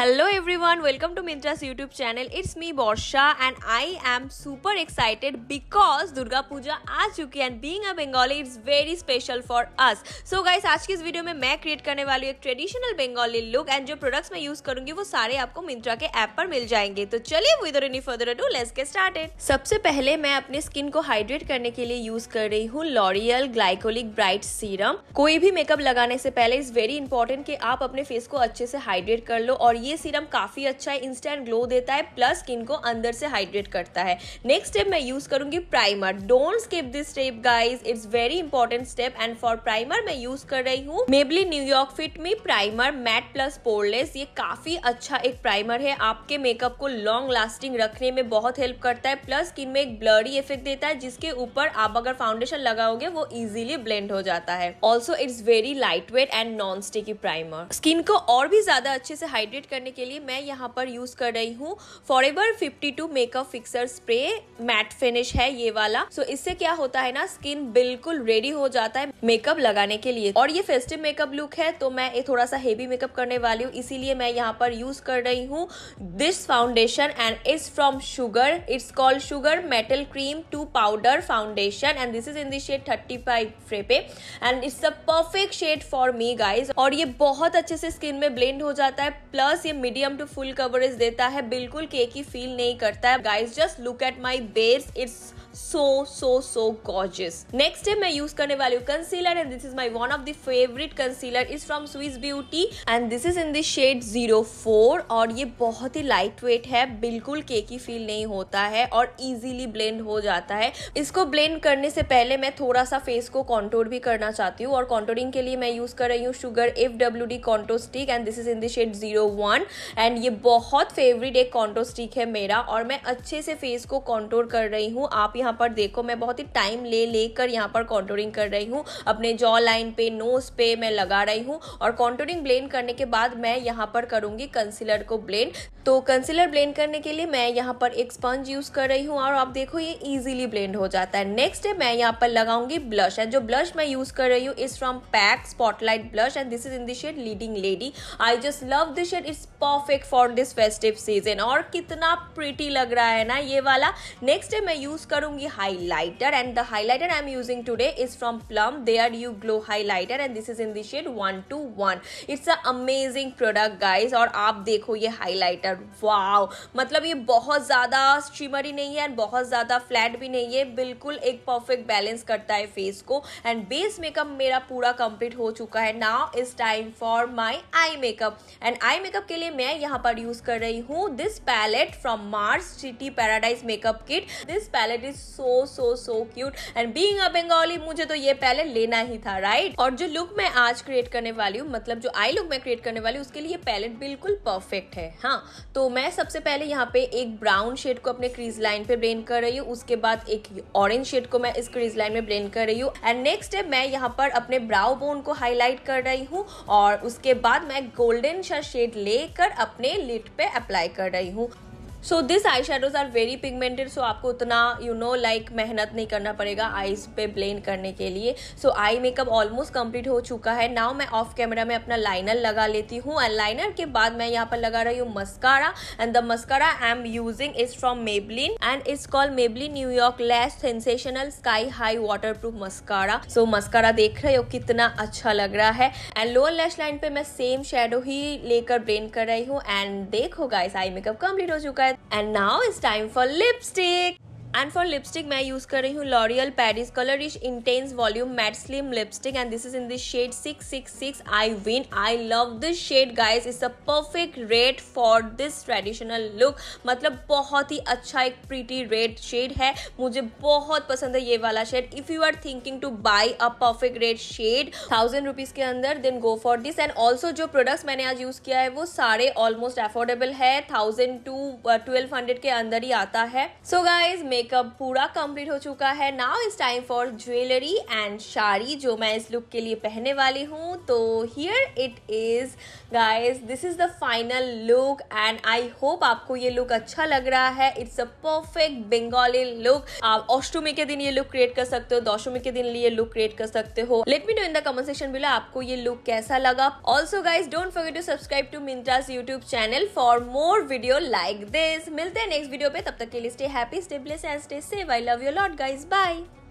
Hello one welcome to Myntra's YouTube channel it's me Varsha and I am super excited because Durga Puja आ चुकी है and being a Bengali it's very special for us so guys आज की इस video में मैं create करने वाली हूँ एक ट्रेडिशनल बंगाली लुक एंड जो प्रोडक्ट्स मैं यूज करूंगी वो सारे आपको मिंत्रा के ऐप पर मिल जाएंगे तो चलिए without any further ado let's get started सबसे पहले मैं अपने स्किन को हाइड्रेट करने के लिए यूज कर रही हूँ लॉरियल ग्लाइकोलिक ब्राइट सीरम कोई भी मेकअप लगाने से पहले इज वेरी इंपॉर्टेंट की आप अपने फेस को अच्छे से हाइड्रेट कर लो और ये ये सीरम काफ़ी अच्छा है इंस्टेंट ग्लो देता है प्लस स्किन को अंदर से हाइड्रेट करता है नेक्स्ट स्टेप मैं यूज़ करूँगी primer don't skip this step guys it's very important step and for primer मैं यूज़ कर रही हूँ Maybelline New York fit me primer matte plus poreless ये काफ़ी अच्छा एक प्राइमर है आपके मेकअप को लॉन्ग लास्टिंग रखने में बहुत हेल्प करता है प्लस स्किन में एक ब्लरी इफेक्ट देता है जिसके ऊपर आप अगर फाउंडेशन लगाओगे वो इजीली ब्लेंड हो जाता है also it's very light weight and non sticky primer skin को और भी ज्यादा अच्छे से हाइड्रेट करने के लिए मैं यहाँ पर यूज़ कर रही हूँ forever fifty two makeup fixer spray matte finish है ये वाला सो so, इससे क्या होता है ना स्किन बिल्कुल रेडी हो जाता है मेकअप लगाने के लिए और ये फेस्टिव मेकअप लुक है तो मैं थोड़ा सा हेवी मेकअप करने वाली हूँ इसीलिए मैं यहाँ पर यूज़ कर रही हूँ this foundation and it's from Sugar it's called Sugar mettle cream to powder foundation and this is in the shade thirty five frappe and it's the perfect shade for me guys और ये बहुत अच्छे से skin में blend हो जाता है plus बस ये मीडियम टू फुल कवरेज देता है बिल्कुल केक ही फील नहीं करता है guys just look at my base it's so so so gorgeous next day मैं यूज करने वाली हूँ concealer and this is my one of the favourite concealer is from Swiss beauty and this is in dead zero four और ये बहुत ही light weight है बिल्कुल केकी feel नहीं होता है और इजिली ब्लेंड हो जाता है इसको ब्लेंड करने से पहले मैं थोड़ा सा फेस को कॉन्टोर भी करना चाहती हूँ और कॉन्टोरिंग के लिए मैं यूज कर रही हूँ Sugar F W D contour stick and this is in dead zero on and ये बहुत फेवरेट एक कॉन्टो स्टिक है मेरा और मैं अच्छे से फेस को कॉन्टोर कर रही हूँ आप यहाँ पर देखो मैं बहुत ही टाइम ले लेकर यहाँ पर कॉन्टोरिंग कर रही हूँ अपने जॉ लाइन पे नोज पे मैं लगा रही हूँ और कॉन्टोरिंग ब्लेंड करने के बाद मैं यहाँ पर करूँगी कंसिलर को ब्लेंड तो कंसिलर ब्लेंड करने के लिए मैं यहाँ पर एक स्पंज यूज़ कर रही हूँ और आप देखो ये इजीली ब्लेंड हो जाता है नेक्स्ट है मैं यहाँ पर लगाऊंगी ब्लश एंड जो ब्लश मैं यूज़ कर रही हूँ is from Pac spotlight blush and this is in the shade leading lady I just love this shade it's is perfect for this festive season और कितना प्रिटी लग रहा है ना ये वाला नेक्स्ट डे मैं यूज करूंगी highlighter and the highlighter I am using today is from Plum they are you glow highlighter and this is in the shade one two one it's a amazing product guys और आप देखो ये highlighter वाव मतलब ये बहुत ज़्यादा स्ट्रीमरी नहीं है एंड बहुत ज़्यादा फ्लैट भी नहीं है बिल्कुल एक परफेक्ट बैलेंस करता है फेस को एंड बेस मेकअप मेरा पूरा कंप्लीट हो चुका है now is time for my eye makeup and eye makeup के लिए मैं यहाँ पर यूज कर रही हूँ this palette from Mars city paradise makeup kit this palette is so so so cute and being a Bengali मुझे तो ये पैलेट लेना ही था राइट और जो लुक मैं आज क्रिएट करने वाली हूँ मतलब जो आई लुक मैं क्रिएट करने वाली हूँ उसके लिए पैलेट बिल्कुल परफेक्ट है हाँ तो मैं सबसे पहले यहाँ पे एक ब्राउन शेड को अपने क्रीज लाइन पे ब्रेन कर रही हूँ उसके बाद एक ऑरेंज शेड को मैं इस क्रीज लाइन में ब्रेन कर रही हूँ एंड नेक्स्ट है मैं यहाँ पर अपने ब्राउ बोन को हाईलाइट कर रही हूँ और उसके बाद मैं गोल्डन शेड ले लेकर अपने लिट पे अप्लाई कर रही हूँ so this eye shadows are very pigmented so आपको उतना यू नो लाइक मेहनत नहीं करना पड़ेगा आईज पे ब्लेन करने के लिए so eye makeup almost complete हो चुका है नाउ मैं ऑफ कैमरा में अपना लाइनर लगा लेती हूँ एंड लाइनर के बाद मैं यहाँ पर लगा रही हूँ mascara and the mascara I am using is from Maybelline and is call Maybelline New York lash sensational sky high waterproof mascara so mascara देख रहे हो कितना अच्छा लग रहा है एंड लोअर लेस लाइन पे मैं सेम शेडो ही लेकर ब्लेन कर रही हूँ एंड देखो गाइस आई मेकअप कंप्लीट हो चुका है and now it's time for lipstick and for lipstick मैं यूज़ कर रही हूँ L'Oreal Paris colour is intense volume matte slim lipstick and this is in this shade six I win I love this shade guys is a perfect red for this traditional look मतलब बहुत ही अच्छा एक pretty red shade है मुझे बहुत पसंद है ये वाला shade if you are thinking to buy a perfect red shade thousand rupees के अंदर then go for this and also जो प्रोडक्ट्स मैंने आज यूज़ किया है वो सारे ऑलमोस्ट एफोर्डेबल है थाउजेंड टू ट्वेल्व हंड्रेड के अंदर ही आता है सो गाइज मे मेकअप पूरा कंप्लीट हो चुका है now is time for jewellery and sari जो मैं इस लुक के लिए पहनने वाली हूँ तो here it is guys this is the final look and I hope आपको ये लुक अच्छा लग रहा है it's a perfect Bengali look आप अष्टमी के दिन ये लुक क्रिएट कर सकते हो दशमी के दिन ये लुक क्रिएट कर सकते हो let me know in the comment section below आपको ये लुक कैसा लगा also guys don't forget to subscribe to Myntra's YouTube channel for more video like this मिलते हैं नेक्स्ट वीडियो पे तब तक के लिए stay happy stay blessed Stay safe. I love you a lot, guys. Bye.